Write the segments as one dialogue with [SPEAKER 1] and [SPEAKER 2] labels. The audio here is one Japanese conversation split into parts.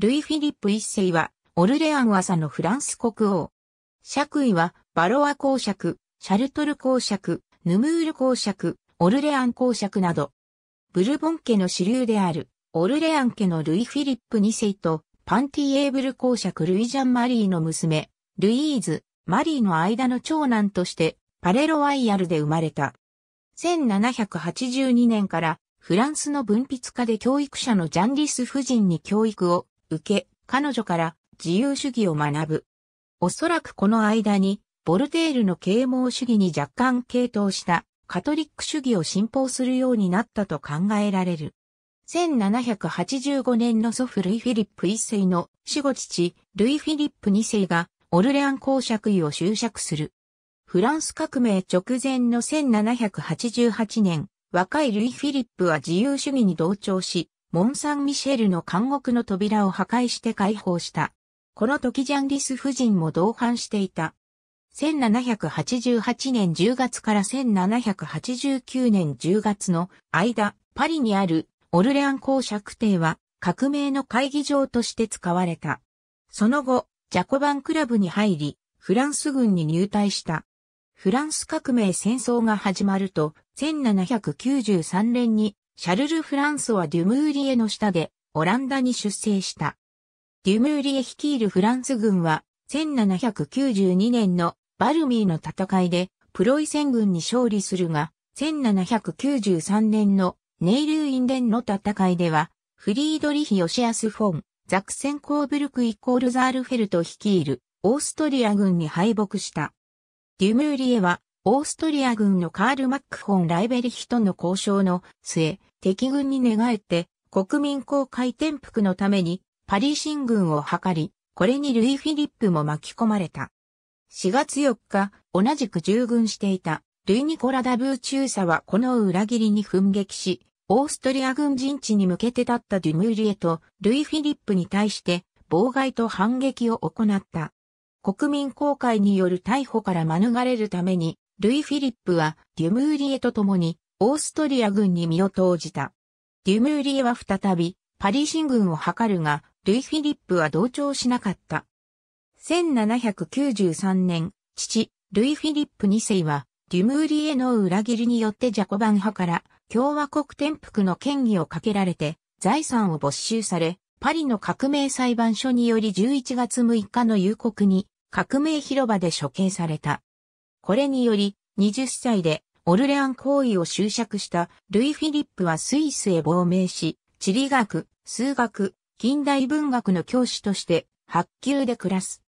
[SPEAKER 1] ルイ・フィリップ一世は、オルレアン朝のフランス国王。爵位は、バロア公爵、シャルトル公爵、ヌムール公爵、オルレアン公爵など。ブルボン家の支流である、オルレアン家のルイ・フィリップ二世と、パンティエーブル公爵ルイ・ジャン・マリーの娘、ルイーズ、マリーの間の長男として、パレロワイヤルで生まれた。1782年から、フランスの文筆家で教育者のジャンリス夫人に教育を受け、彼女から自由主義を学ぶ。おそらくこの間に、ボルテールの啓蒙主義に若干傾倒したカトリック主義を信奉するようになったと考えられる。1785年の祖父ルイ・フィリップ一世の死後父、ルイ・フィリップ二世がオルレアン公爵位を執着する。フランス革命直前の1788年、若いルイ・フィリップは自由主義に同調し、モン・サン・ミシェルの監獄の扉を破壊して解放した。この時ジャンリス夫人も同伴していた。1788年10月から1789年10月の間、パリにあるオルレアン公爵邸は革命の会議場として使われた。その後、ジャコバンクラブに入り、フランス軍に入隊した。フランス革命戦争が始まると、1793年にシャルル・フランソはデュムーリエの下で、オランダに出征した。デュムーリエ率いるフランス軍は、1792年のバルミーの戦いで、プロイセン軍に勝利するが、1793年のネイルーインデンの戦いでは、フリードリヒ・ヨシアス・フォン、ザクセン・コーブルク・イコール・ザールフェルト率いるオーストリア軍に敗北した。デュムーリエはオーストリア軍のカール・マックホン・ライベリヒとの交渉の末、敵軍に寝返って国民公開転覆のためにパリ進軍を図り、これにルイ・フィリップも巻き込まれた。4月4日、同じく従軍していたルイ・ニコラ・ダブー中佐はこの裏切りに奮撃し、オーストリア軍陣地に向けて立ったデュムーリエとルイ・フィリップに対して妨害と反撃を行った。国民公開による逮捕から免れるためにルイ・フィリップはデュムーリエと共にオーストリア軍に身を投じた。デュムーリエは再びパリ進軍を図るが、ルイ・フィリップは同調しなかった。1793年、父、ルイ・フィリップ2世は、デュムーリエの裏切りによってジャコバン派から共和国転覆の権威をかけられて、財産を没収され、パリの革命裁判所により11月6日の夕刻に革命広場で処刑された。これにより、20歳でオルレアン行為を執着したルイ・フィリップはスイスへ亡命し、地理学、数学、近代文学の教師として発給で暮らす。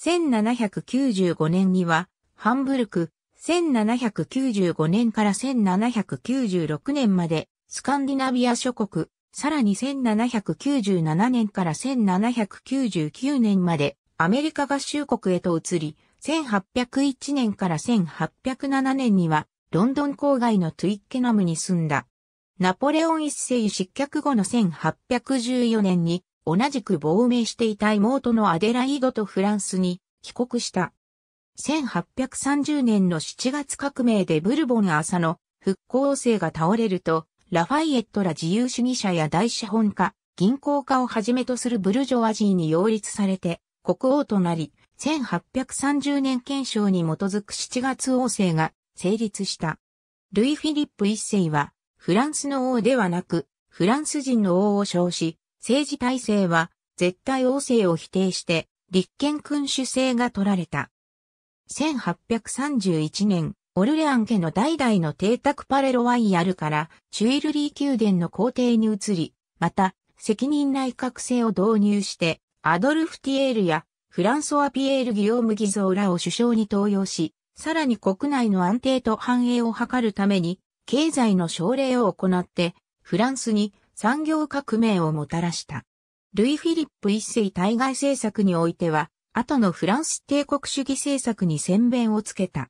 [SPEAKER 1] 1795年には、ハンブルク、1795年から1796年まで、スカンディナビア諸国、さらに1797年から1799年まで、アメリカ合衆国へと移り、1801年から1807年には、ロンドン郊外のトゥイッケナムに住んだ。ナポレオン一世失脚後の1814年に、同じく亡命していた妹のアデライドとフランスに帰国した。1830年の7月革命でブルボン朝の復興政が倒れると、ラファイエットら自由主義者や大資本家、銀行家をはじめとするブルジョア人に擁立されて、国王となり、1830年憲章に基づく7月王政が成立した。ルイ・フィリップ一世は、フランスの王ではなく、フランス人の王を称し、政治体制は、絶対王政を否定して、立憲君主制が取られた。1831年、オルレアン家の代々の邸宅パレロワイヤルから、チュイルリー宮殿の皇帝に移り、また、責任内閣制を導入して、アドルフ・ティエールやフランソワ・ピエール・ギオーム・ギゾーらを首相に登用し、さらに国内の安定と繁栄を図るために、経済の奨励を行って、フランスに産業革命をもたらした。ルイ・フィリップ一世対外政策においては、後のフランス帝国主義政策に先弁をつけた。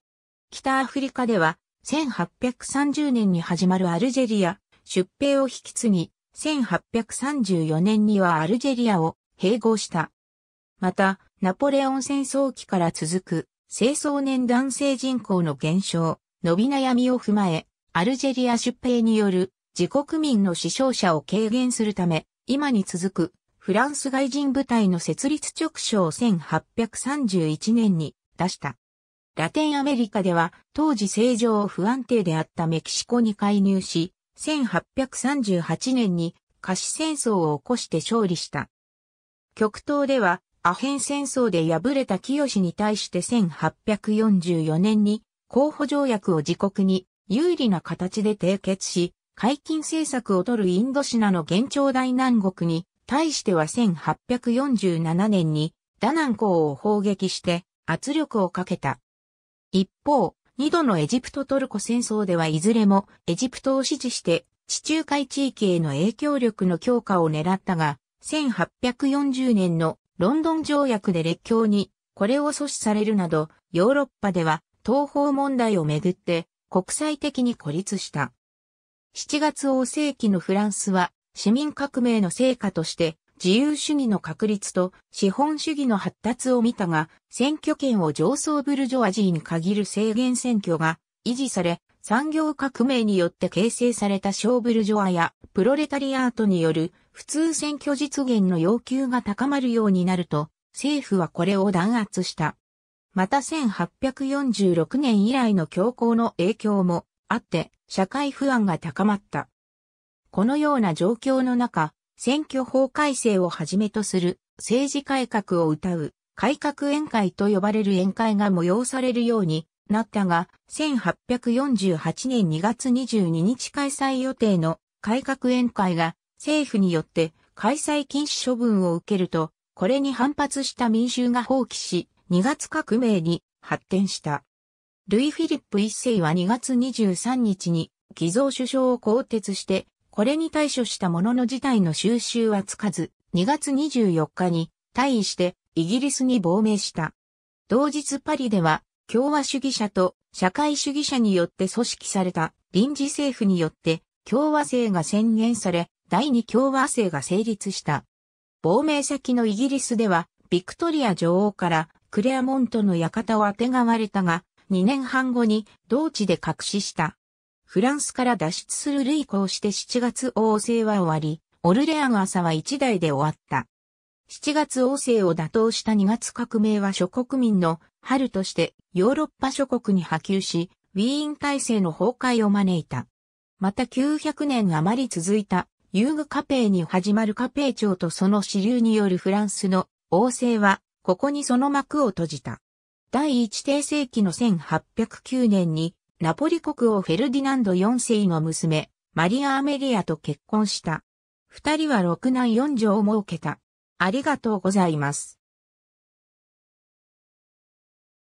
[SPEAKER 1] 北アフリカでは、1830年に始まるアルジェリア、出兵を引き継ぎ、1834年にはアルジェリアを併合した。また、ナポレオン戦争期から続く、清掃年男性人口の減少、伸び悩みを踏まえ、アルジェリア出兵による自国民の死傷者を軽減するため、今に続くフランス外人部隊の設立直書を1831年に出した。ラテンアメリカでは当時正常不安定であったメキシコに介入し、1838年に貸し戦争を起こして勝利した。極東ではアヘン戦争で敗れた清に対して1844年に候補条約を自国に有利な形で締結し、解禁政策を取るインドシナの現状大南国に対しては1847年にダナン港を砲撃して圧力をかけた。一方、二度のエジプトトルコ戦争ではいずれもエジプトを支持して地中海地域への影響力の強化を狙ったが、1840年のロンドン条約で列強にこれを阻止されるなど、ヨーロッパでは東方問題をめぐって国際的に孤立した。7月王世紀のフランスは市民革命の成果として自由主義の確立と資本主義の発達を見たが、選挙権を上層ブルジョアジーに限る制限選挙が維持され、産業革命によって形成された小ブルジョアやプロレタリアートによる普通選挙実現の要求が高まるようになると、政府はこれを弾圧した。また1846年以来の強行の影響もあって、社会不安が高まった。このような状況の中、選挙法改正をはじめとする政治改革を謳う改革宴会と呼ばれる宴会が催されるようになったが、1848年2月22日開催予定の改革宴会が政府によって開催禁止処分を受けると、これに反発した民衆が放棄し、2月革命に発展した。ルイ・フィリップ一世は2月23日に偽造首相を更迭して、これに対処したものの事態の収拾はつかず、2月24日に退位してイギリスに亡命した。同日パリでは共和主義者と社会主義者によって組織された臨時政府によって共和制が宣言され、第二共和制が成立した。亡命先のイギリスでは、ビクトリア女王からクレアモントの館をあてがわれたが、2年半後に同地で隠しした。フランスから脱出する類行して7月王政は終わり、オルレアン朝は1代で終わった。7月王政を打倒した2月革命は諸国民の春としてヨーロッパ諸国に波及し、ウィーン体制の崩壊を招いた。また900年余り続いた遊具カペーに始まるカペー朝とその支流によるフランスの王政は、ここにその幕を閉じた。第一帝世紀の1809年に、ナポリ国王フェルディナンド4世の娘、マリア・アメリアと結婚した。二人は六男四女を設けた。ありがとうございます。